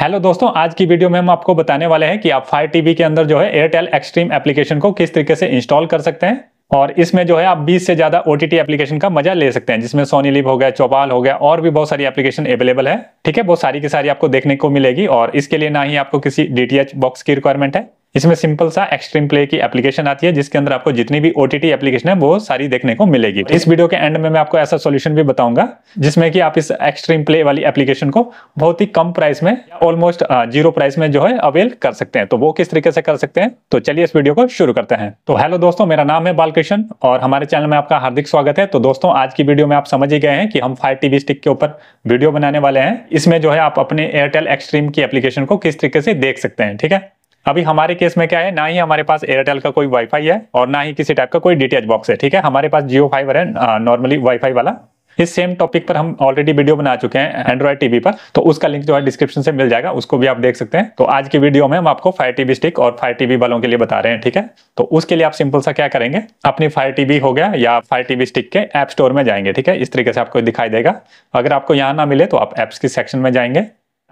hello दोस्तों आज की वीडियो में हम आपको बताने वाले हैं कि आप फाइव टीवी के अंदर जो है एयरटेल एक्सट्रीम एप्लीकेशन को किस तरीके से इंस्टॉल कर सकते हैं और इसमें जो है आप 20 से ज्यादा ओ टी एप्लीकेशन का मजा ले सकते हैं जिसमें सोनी लिप हो गया चौपाल हो गया और भी बहुत सारी एप्लीकेशन अवेलेबल है ठीक है बहुत सारी की सारी आपको देखने को मिलेगी और इसके लिए ना ही आपको किसी डी बॉक्स की रिक्वायरमेंट है इसमें सिंपल सा एक्सट्रीम प्ले की एप्लीकेशन आती है जिसके अंदर आपको जितनी भी ओटीटी एप्लीकेशन है वो सारी देखने को मिलेगी इस वीडियो के एंड में मैं आपको ऐसा सोल्यूशन भी बताऊंगा जिसमें कि आप इस एक्सट्रीम प्ले वाली एप्लीकेशन को बहुत ही कम प्राइस में ऑलमोस्ट जीरो प्राइस में जो है अवेल कर सकते हैं तो वो किस तरीके से कर सकते हैं तो चलिए इस वीडियो को शुरू करते हैं तो हेलो दोस्तों मेरा नाम है बालकृष्ण और हमारे चैनल में आपका हार्दिक स्वागत है तो दोस्तों आज की वीडियो में आप समझ ही गए हैं कि हम फाइव टीवी स्टिक के ऊपर वीडियो बनाने वाले हैं इसमें जो है आप अपने एयरटेल एक्सट्रीम की एप्लीकेशन को किस तरीके से देख सकते हैं ठीक है अभी हमारे केस में क्या है ना ही हमारे पास एयरटेल का कोई वाईफाई है और ना ही किसी टाइप का कोई डीटीएच बॉक्स है ठीक है हमारे पास जियो फाइवर है नॉर्मली वाईफाई वाला इस सेम टॉपिक पर हम ऑलरेडी वीडियो बना चुके हैं एंड्रॉइड टीवी पर तो उसका लिंक जो है डिस्क्रिप्शन से मिल जाएगा उसको भी आप देख सकते हैं तो आज की वीडियो में हम आपको फायर टीवी स्टिक और फायर टीवी वालों के लिए बता रहे हैं ठीक है तो उसके लिए आप सिंपल सा क्या करेंगे अपनी फायर टीवी हो गया या फायर टीवी स्टिक के ऐप स्टोर में जाएंगे ठीक है इस तरीके से आपको दिखाई देगा अगर आपको यहाँ ना मिले तो आप एप्स के सेक्शन में जाएंगे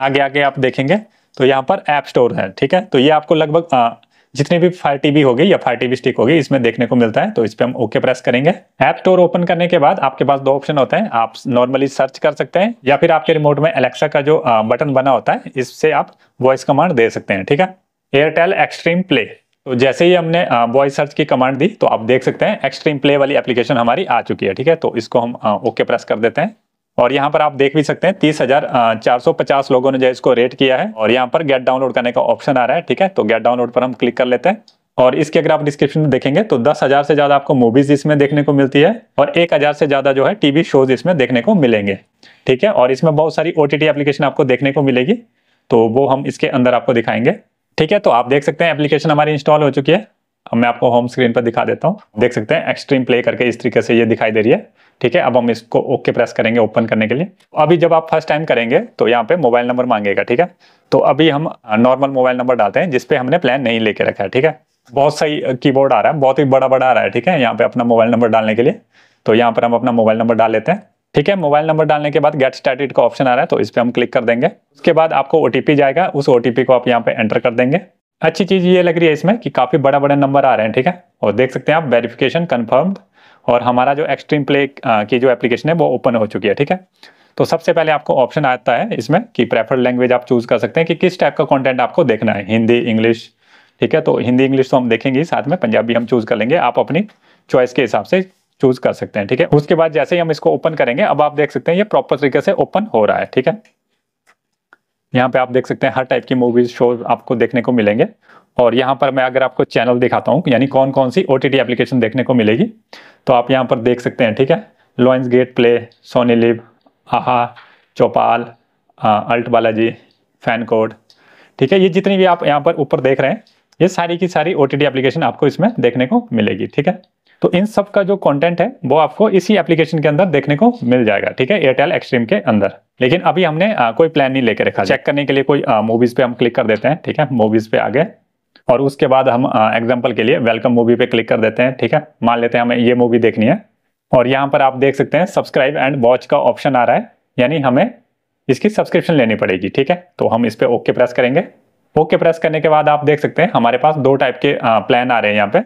आगे आगे आप देखेंगे तो यहाँ पर ऐप स्टोर है ठीक है तो ये आपको लगभग जितनी भी फायर टीवी होगी या फायर टीवी स्टिक होगी इसमें देखने को मिलता है तो इस पर हम ओके प्रेस करेंगे ऐप स्टोर ओपन करने के बाद आपके पास दो ऑप्शन होते हैं आप नॉर्मली सर्च कर सकते हैं या फिर आपके रिमोट में एलेक्सा का जो बटन बना होता है इससे आप वॉइस कमांड दे सकते हैं ठीक है एयरटेल एक्सट्रीम प्ले तो जैसे ही हमने वॉइस सर्च की कमांड दी तो आप देख सकते हैं एक्सट्रीम प्ले वाली एप्लीकेशन हमारी आ चुकी है ठीक है तो इसको हम ओके प्रेस कर देते हैं और यहाँ पर आप देख भी सकते हैं तीस हजार चार सौ पचास लोगों ने जो इसको रेट किया है और यहाँ पर गेट डाउनलोड करने का ऑप्शन आ रहा है ठीक है तो गेट डाउनलोड पर हम क्लिक कर लेते हैं और इसके अगर आप डिस्क्रिप्शन में देखेंगे तो दस हजार से ज्यादा आपको मूवीज इसमें देखने को मिलती है और एक हजार से ज्यादा जो है टीवी शोज इसमें देखने को मिलेंगे ठीक है और इसमें बहुत सारी ओटीटी एप्लीकेशन आपको देखने को मिलेगी तो वो हम इसके अंदर आपको दिखाएंगे ठीक है तो आप देख सकते हैं एप्लीकेशन हमारी इंस्टॉल हो चुकी है अब मैं आपको होम स्क्रीन पर दिखा देता हूँ देख सकते हैं एक्सट्रीम प्ले करके इस तरीके से ये दिखाई दे रही है ठीक है अब हम इसको ओके प्रेस करेंगे ओपन करने के लिए अभी जब आप फर्स्ट टाइम करेंगे तो यहाँ पे मोबाइल नंबर मांगेगा ठीक है तो अभी हम नॉर्मल मोबाइल नंबर डालते हैं जिसपे हमने प्लान नहीं लेके रखा है ठीक है बहुत सही कीबोर्ड आ रहा है बहुत ही बड़ा बड़ा आ रहा है ठीक है यहाँ पे अपना मोबाइल नंबर डालने के लिए तो यहाँ पर हम अपना मोबाइल नंबर डाल लेते हैं ठीक है मोबाइल नंबर डालने के बाद गेट स्टार्टेड का ऑप्शन आ रहा है तो इस पर हम क्लिक कर देंगे उसके बाद आपको ओटीपी जाएगा उस ओटीपी को आप यहाँ पे एंटर कर देंगे अच्छी चीज़ ये लग रही है इसमें कि काफ़ी बड़ा बड़ा नंबर आ रहे हैं ठीक है और देख सकते हैं आप वेरिफिकेशन कंफर्म्ड और हमारा जो एक्सट्रीम प्ले की जो एप्लीकेशन है वो ओपन हो चुकी है ठीक है तो सबसे पहले आपको ऑप्शन आता है इसमें कि प्रेफर्ड लैंग्वेज आप चूज़ कर सकते हैं कि किस टाइप का कंटेंट आपको देखना है हिंदी इंग्लिश ठीक है तो हिंदी इंग्लिश तो हम देखेंगे साथ में पंजाबी हम चूज़ कर लेंगे आप अपनी चॉइस के हिसाब से चूज़ कर सकते हैं ठीक है उसके बाद जैसे ही हम इसको ओपन करेंगे अब आप देख सकते हैं ये प्रॉपर तरीके से ओपन हो रहा है ठीक है यहाँ पे आप देख सकते हैं हर टाइप की मूवीज शो आपको देखने को मिलेंगे और यहाँ पर मैं अगर आपको चैनल दिखाता हूँ यानी कौन कौन सी ओ टी एप्लीकेशन देखने को मिलेगी तो आप यहाँ पर देख सकते हैं ठीक है Lionsgate play Sony LIV Aha Chaupal ALT Balaji FanCode ठीक है ये जितनी भी आप यहाँ पर ऊपर देख रहे हैं ये सारी की सारी ओ टी एप्लीकेशन आपको इसमें देखने को मिलेगी ठीक है तो इन सब का जो कंटेंट है वो आपको इसी एप्लीकेशन के अंदर देखने को मिल जाएगा ठीक है एयरटेल एक्सट्रीम के अंदर लेकिन अभी हमने आ, कोई प्लान नहीं लेके रखा चेक करने के लिए कोई मूवीज पे हम क्लिक कर देते हैं ठीक है मूवीज पे आ गए और उसके बाद हम एग्जाम्पल के लिए वेलकम मूवी पे क्लिक कर देते हैं ठीक है मान लेते हैं हमें ये मूवी देखनी है और यहाँ पर आप देख सकते हैं सब्सक्राइब एंड वॉच का ऑप्शन आ रहा है यानी हमें इसकी सब्सक्रिप्शन लेनी पड़ेगी ठीक है तो हम इस पर ओके प्रेस करेंगे ओके प्रेस करने के बाद आप देख सकते हैं हमारे पास दो टाइप के प्लान आ रहे हैं यहाँ पे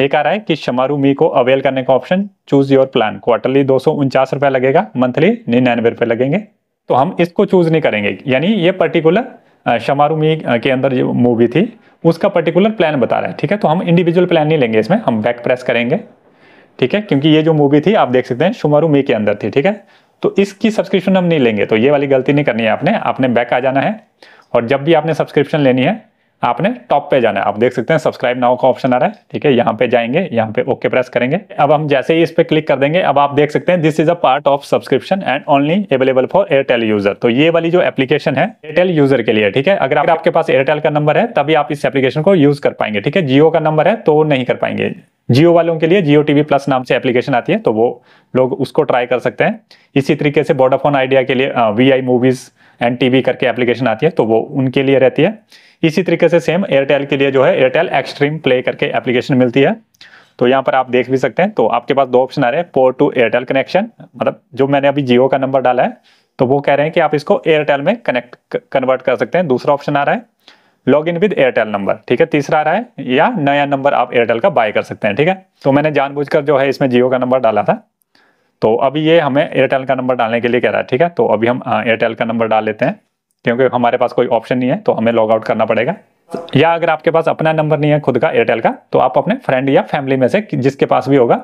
एक आ रहा है कि शमारू मी को अवेल करने का option choose your plan quarterly दो रुपए लगेगा मंथली निन्यानवे रुपए लगेंगे तो हम इसको चूज नहीं करेंगे यानी ये पर्टिकुलर शमारू मी के अंदर जो मूवी थी उसका पर्टिकुलर प्लान बता रहा है ठीक है तो हम इंडिविजुअल प्लान नहीं लेंगे इसमें हम बैक प्रेस करेंगे ठीक है क्योंकि ये जो मूवी थी आप देख सकते हैं शुमारू मी के अंदर थी ठीक है तो इसकी सब्सक्रिप्शन हम नहीं लेंगे तो ये वाली गलती नहीं करनी है आपने आपने बैक आ जाना है और जब भी आपने सब्सक्रिप्शन लेनी है आपने टॉप पे जाना है आप देख सकते हैं सब्सक्राइब नाउ का ऑप्शन आ रहा है ठीक है यहाँ पे जाएंगे यहाँ पे ओके प्रेस करेंगे अब हम जैसे ही इस पर क्लिक कर देंगे अब आप देख सकते हैं this is a part of subscription and only available for Airtel user तो ये वाली जो एप्लीकेशन है एयरटेल यूजर के लिए ठीक है अगर आपके पास एयरटेल का नंबर है तभी आप इस एप्लीकेशन को यूज कर पाएंगे ठीक है जियो का नंबर है तो नहीं कर पाएंगे जियो वालों के लिए जियो टीवी प्लस नाम से एप्लीकेशन आती है तो वो लोग उसको ट्राई कर सकते हैं इसी तरीके से बोडाफोन आइडिया के लिए V I movies and TV करके एप्लीकेशन आती है तो वो उनके लिए रहती है इसी तरीके से सेम एयरटेल के लिए जो है एयरटेल एक्सट्रीम प्ले करके एप्लीकेशन मिलती है तो यहाँ पर आप देख भी सकते हैं तो आपके पास दो ऑप्शन आ रहे हैं पोर्ट टू एयरटेल कनेक्शन मतलब जो मैंने अभी जियो का नंबर डाला है तो वो कह रहे हैं कि आप इसको एयरटेल में कनेक्ट कन्वर्ट कर सकते हैं दूसरा ऑप्शन आ रहा है log in with Airtel number ठीक है तीसरा आ रहा है या नया नंबर आप एयरटेल का बाय कर सकते हैं ठीक है तो मैंने जानबूझकर जो है इसमें जियो का नंबर डाला था तो अभी ये हमें एयरटेल का नंबर डालने के लिए कह रहा है ठीक है तो अभी हम एयरटेल हाँ, का नंबर डाल लेते हैं क्योंकि हमारे पास कोई ऑप्शन नहीं है तो हमें लॉग आउट करना पड़ेगा या अगर आपके पास अपना नंबर नहीं है खुद का एयरटेल का तो आप अपने फ्रेंड या फैमिली में से जिसके पास भी होगा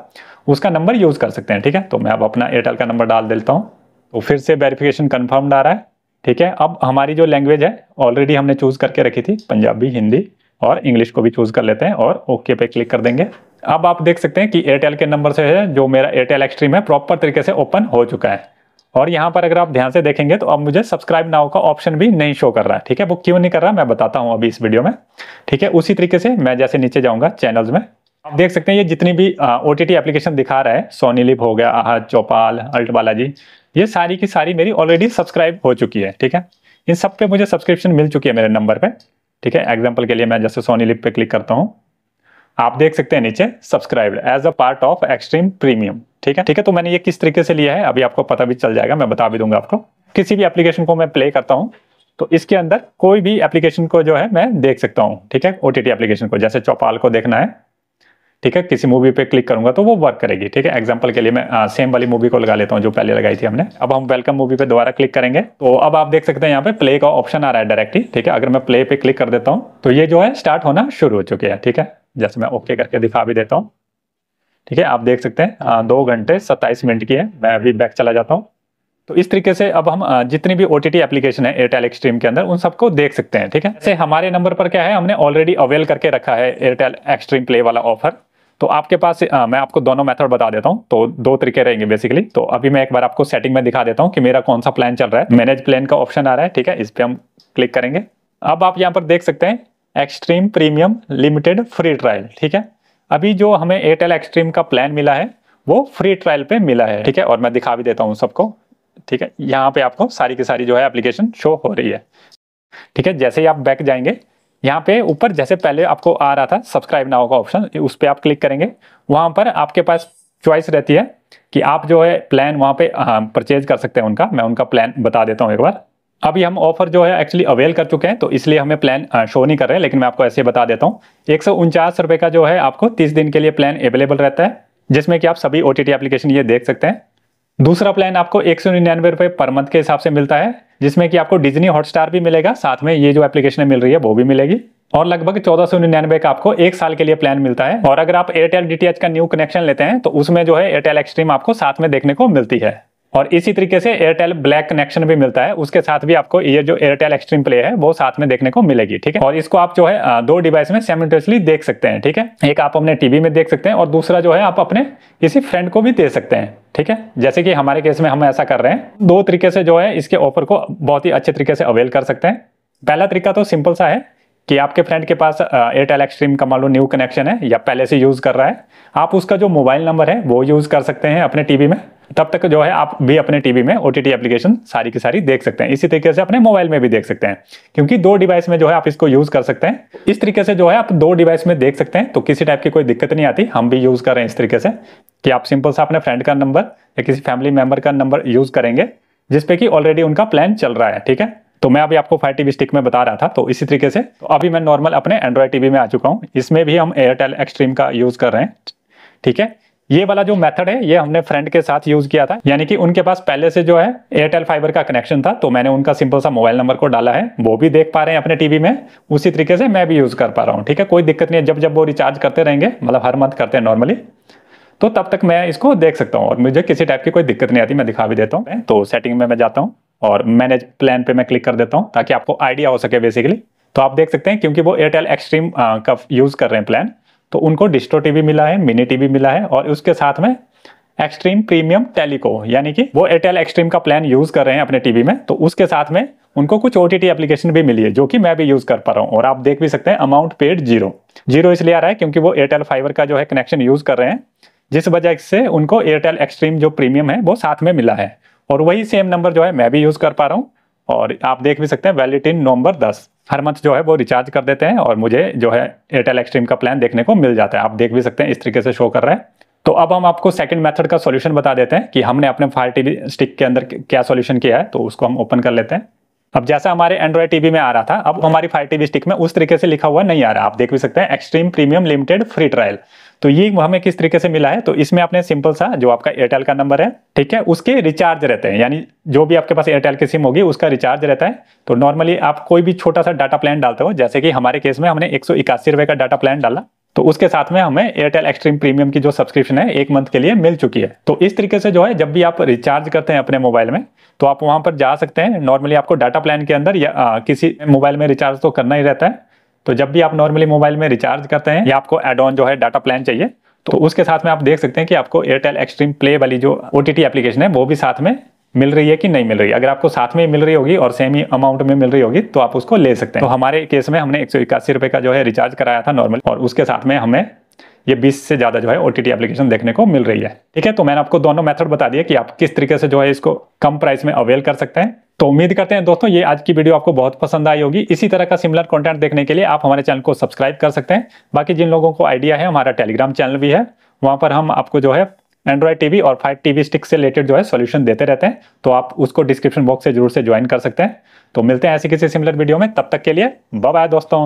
उसका नंबर यूज़ कर सकते हैं ठीक है तो मैं अब अपना एयरटेल का नंबर डाल देता हूँ तो फिर से वेरिफिकेशन कन्फर्म्ड आ रहा है ठीक है अब हमारी जो लैंग्वेज है ऑलरेडी हमने चूज़ करके रखी थी पंजाबी हिंदी और इंग्लिश को भी चूज़ कर लेते हैं और ओके पे क्लिक कर देंगे अब आप देख सकते हैं कि एयरटेल के नंबर से है जो मेरा एयरटेल एक्सट्रीम है प्रॉपर तरीके से ओपन हो चुका है और यहाँ पर अगर आप ध्यान से देखेंगे तो अब मुझे सब्सक्राइब नाउ का ऑप्शन भी नहीं शो कर रहा है ठीक है वो क्यों नहीं कर रहा मैं बताता हूँ अभी इस वीडियो में ठीक है उसी तरीके से मैं जैसे नीचे जाऊँगा चैनल्स में आप देख सकते हैं ये जितनी भी ओ टी एप्लीकेशन दिखा रहा है सोनी लिप हो गया आह चौपाल अल्ट बालाजी ये सारी की सारी मेरी ऑलरेडी सब्सक्राइब हो चुकी है ठीक है इन सब पे मुझे सब्सक्रिप्शन मिल चुकी है मेरे नंबर पे ठीक है एग्जांपल के लिए मैं जैसे सोनी लिप पे क्लिक करता हूँ आप देख सकते हैं नीचे subscribe as a part of Xstream premium ठीक है ठीक है तो मैंने ये किस तरीके से लिया है अभी आपको पता भी चल जाएगा मैं बता भी दूंगा आपको किसी भी एप्लीकेशन को मैं प्ले करता हूँ तो इसके अंदर कोई भी एप्लीकेशन को जो है मैं देख सकता हूँ ठीक है ओ टी एप्लीकेशन को जैसे चौपाल को देखना है ठीक है किसी मूवी पे क्लिक करूंगा तो वो वर्क करेगी ठीक है एग्जाम्पल के लिए मैं आ, सेम वाली मूवी को लगा लेता हूँ जो पहले लगाई थी हमने अब हम वेलकम मूवी पे दोबारा क्लिक करेंगे तो अब आप देख सकते हैं यहाँ पे प्ले का ऑप्शन आ रहा है डायरेक्टली ठीक है अगर मैं प्ले पे क्लिक कर देता हूँ तो ये जो है स्टार्ट होना शुरू हो चुके हैं ठीक है जैसे मैं ओके करके दिखा भी देता हूँ ठीक है आप देख सकते हैं दो घंटे सत्ताईस मिनट की है मैं अभी बैक चला जाता हूँ तो इस तरीके से अब हम जितनी भी ओ टी एप्लीकेशन है एयरटेल एक्सट्रीम के अंदर उन सबको देख सकते हैं ठीक है से हमारे नंबर पर क्या है हमने ऑलरेडी अवेल करके रखा है एयरटेल एक्सट्रीम प्ले वाला ऑफर तो आपके पास आ, मैं आपको दोनों मेथड बता देता हूँ तो दो तरीके रहेंगे बेसिकली तो अभी मैं एक बार आपको सेटिंग में दिखा देता हूँ कि मेरा कौन सा प्लान चल रहा है मैनेज प्लान का ऑप्शन आ रहा है ठीक है इस पर हम क्लिक करेंगे अब आप यहाँ पर देख सकते हैं Xstream premium limited free trial ठीक है अभी जो हमें एयरटेल एक्सट्रीम का प्लान मिला है वो फ्री ट्रायल पर मिला है ठीक है और मैं दिखा भी देता हूँ सबको ठीक है यहाँ पे आपको सारी की सारी जो है एप्लीकेशन शो हो रही है ठीक है जैसे ही आप बैक जाएंगे यहाँ पे ऊपर जैसे पहले आपको आ रहा था सब्सक्राइब नाव का ऑप्शन उस पर आप क्लिक करेंगे वहां पर आपके पास चॉइस रहती है कि आप जो है प्लान वहां पे परचेज हाँ, कर सकते हैं उनका मैं उनका प्लान बता देता हूँ एक बार अभी हम ऑफर जो है एक्चुअली अवेल कर चुके हैं तो इसलिए हमें प्लान हाँ, शो नहीं कर रहे हैं लेकिन मैं आपको ऐसे बता देता हूँ एक रुपए का जो है आपको तीस दिन के लिए प्लान अवेलेबल रहता है जिसमें कि आप सभी ओ टी एप्लीकेशन ये देख सकते हैं दूसरा प्लान आपको एक सौ निन्यानवे पर मंथ के हिसाब से मिलता है जिसमें कि आपको डिजनी हॉटस्टार भी मिलेगा साथ में ये जो एप्लीकेशन मिल रही है वो भी मिलेगी और लगभग चौदह सौ निन्यानवे का आपको एक साल के लिए प्लान मिलता है और अगर आप एयरटेल डी का न्यू कनेक्शन लेते हैं तो उसमें जो है एयरटेल एक्सट्रीम आपको साथ में देखने को मिलती है और इसी तरीके से एयरटेल ब्लैक कनेक्शन भी मिलता है उसके साथ भी आपको ये जो एयरटेल एक्सट्रीम प्ले है वो साथ में देखने को मिलेगी ठीक है और इसको आप जो है दो डिवाइस में सेमिटेसली देख सकते हैं ठीक है एक आप अपने टीवी में देख सकते हैं और दूसरा जो है आप अपने किसी फ्रेंड को भी दे सकते हैं ठीक है जैसे कि हमारे केस में हम ऐसा कर रहे हैं दो तरीके से जो है इसके ऑफर को बहुत ही अच्छे तरीके से अवेल कर सकते हैं पहला तरीका तो सिंपल सा है कि आपके फ्रेंड के पास एयरटेल एक्सट्रीम का मान लो न्यू कनेक्शन है या पहले से यूज़ कर रहा है आप उसका जो मोबाइल नंबर है वो यूज़ कर सकते हैं अपने टीवी में तब तक जो है आप भी अपने टीवी में ओटीटी टी एप्लीकेशन सारी की सारी देख सकते हैं इसी तरीके से अपने मोबाइल में भी देख सकते हैं क्योंकि दो डिवाइस में जो है आप इसको यूज़ कर सकते हैं इस तरीके से जो है आप दो डिवाइस में देख सकते हैं तो किसी टाइप की कोई दिक्कत नहीं आती हम भी यूज़ कर रहे हैं इस तरीके से कि आप सिंपल सा अपने फ्रेंड का नंबर या किसी फैमिली मेंबर का नंबर यूज़ करेंगे जिसपे की ऑलरेडी उनका प्लान चल रहा है ठीक है तो मैं अभी आपको फाइव टीवी स्टिक में बता रहा था तो इसी तरीके से तो अभी मैं नॉर्मल अपने एंड्रॉयड टीवी में आ चुका हूँ इसमें भी हम एयरटेल एक्सट्रीम का यूज़ कर रहे हैं ठीक है ये वाला जो मेथड है ये हमने फ्रेंड के साथ यूज किया था यानी कि उनके पास पहले से जो है एयरटेल फाइबर का कनेक्शन था तो मैंने उनका सिंपल सा मोबाइल नंबर को डाला है वो भी देख पा रहे हैं अपने टीवी में उसी तरीके से मैं भी यूज कर पा रहा हूँ ठीक है कोई दिक्कत नहीं है जब जब वो रिचार्ज करते रहेंगे मतलब हर मंथ करते हैं नॉर्मली तो तब तक मैं इसको देख सकता हूँ और मुझे किसी टाइप की कोई दिक्कत नहीं आती मैं दिखा भी देता हूँ तो सेटिंग में मैं जाता हूँ और मैनेज प्लान पे मैं क्लिक कर देता हूँ ताकि आपको आइडिया हो सके बेसिकली तो आप देख सकते हैं क्योंकि वो एयरटेल एक्सट्रीम का यूज़ कर रहे हैं प्लान तो उनको डिस्टो टीवी मिला है मिनी टीवी मिला है और उसके साथ में एक्सट्रीम प्रीमियम टेलीको यानी कि वो एयरटेल एक्सट्रीम का प्लान यूज कर रहे हैं अपने टीवी में तो उसके साथ में उनको कुछ ओ टी एप्लीकेशन भी मिली है जो कि मैं भी यूज कर पा रहा हूँ और आप देख भी सकते हैं अमाउंट पेड जीरो जीरो इसलिए आ रहा है क्योंकि वो एयरटेल फाइबर का जो है कनेक्शन यूज कर रहे हैं जिस वजह से उनको एयरटेल एक्सट्रीम जो प्रीमियम है वो साथ में मिला है और वही सेम नंबर जो है मैं भी यूज कर पा रहा हूँ और आप देख भी सकते हैं वैलिड इन नवंबर दस हर मंथ जो है वो रिचार्ज कर देते हैं और मुझे जो है एयरटेल एक्सट्रीम का प्लान देखने को मिल जाता है आप देख भी सकते हैं इस तरीके से शो कर रहा है तो अब हम आपको सेकंड मेथड का सॉल्यूशन बता देते हैं कि हमने अपने फायर टीवी स्टिक के अंदर क्या सॉल्यूशन किया है तो उसको हम ओपन कर लेते हैं अब जैसा हमारे एंड्रॉयड टीवी में आ रहा था अब हमारी फायर टीवी स्टिक में उस तरीके से लिखा हुआ नहीं आ रहा आप देख भी सकते हैं Xstream premium limited free trial तो ये हमें किस तरीके से मिला है तो इसमें आपने सिंपल सा जो आपका एयरटेल का नंबर है ठीक है उसके रिचार्ज रहते हैं यानी जो भी आपके पास एयरटेल की सिम होगी उसका रिचार्ज रहता है तो नॉर्मली आप कोई भी छोटा सा डाटा प्लान डालते हो जैसे कि हमारे केस में हमने एक रुपए का डाटा प्लान डाला तो उसके साथ में हमें एयरटेल एक्सट्रीम प्रीमियम की जो सब्सक्रिप्शन है एक मंथ के लिए मिल चुकी है तो इस तरीके से जो है जब भी आप रिचार्ज करते हैं अपने मोबाइल में तो आप वहां पर जा सकते हैं नॉर्मली आपको डाटा प्लान के अंदर या आ, किसी मोबाइल में रिचार्ज तो करना ही रहता है तो जब भी आप नॉर्मली मोबाइल में रिचार्ज करते हैं या आपको एड ऑन जो है डाटा प्लान चाहिए तो उसके साथ में आप देख सकते हैं कि आपको एयरटेल एक्सट्रीम प्ले वाली जो ओ एप्लीकेशन है वो भी साथ में मिल रही है कि नहीं मिल रही है अगर आपको साथ में ही मिल रही होगी और सेम ही अमाउंट में मिल रही होगी तो आप उसको ले सकते हैं तो हमारे केस में हमने एक का जो है रिचार्ज कराया था नॉर्मल और उसके साथ में हमें ये 20 से ज़्यादा जो है ओ टी एप्लीकेशन देखने को मिल रही है ठीक है तो मैंने आपको दोनों मेथड बता दिया कि आप किस तरीके से जो है इसको कम प्राइस में अवेल कर सकते हैं तो उम्मीद करते हैं दोस्तों ये आज की वीडियो आपको बहुत पसंद आई होगी इसी तरह का सिमिलर कंटेंट देखने के लिए आप हमारे चैनल को सब्सक्राइब कर सकते हैं बाकी जिन लोगों को आइडिया है हमारा टेलीग्राम चैनल भी है वहाँ पर हम आपको जो है एंड्रॉयड टीवी और फाइव टीवी स्टिक से रिलेटेड जो है सोल्यूशन देते रहते हैं तो आप उसको डिस्क्रिप्शन बॉक्स से जरूर से ज्वाइन कर सकते हैं तो मिलते हैं ऐसी किसी सिमिलर वीडियो में तब तक के लिए बाय दोस्तों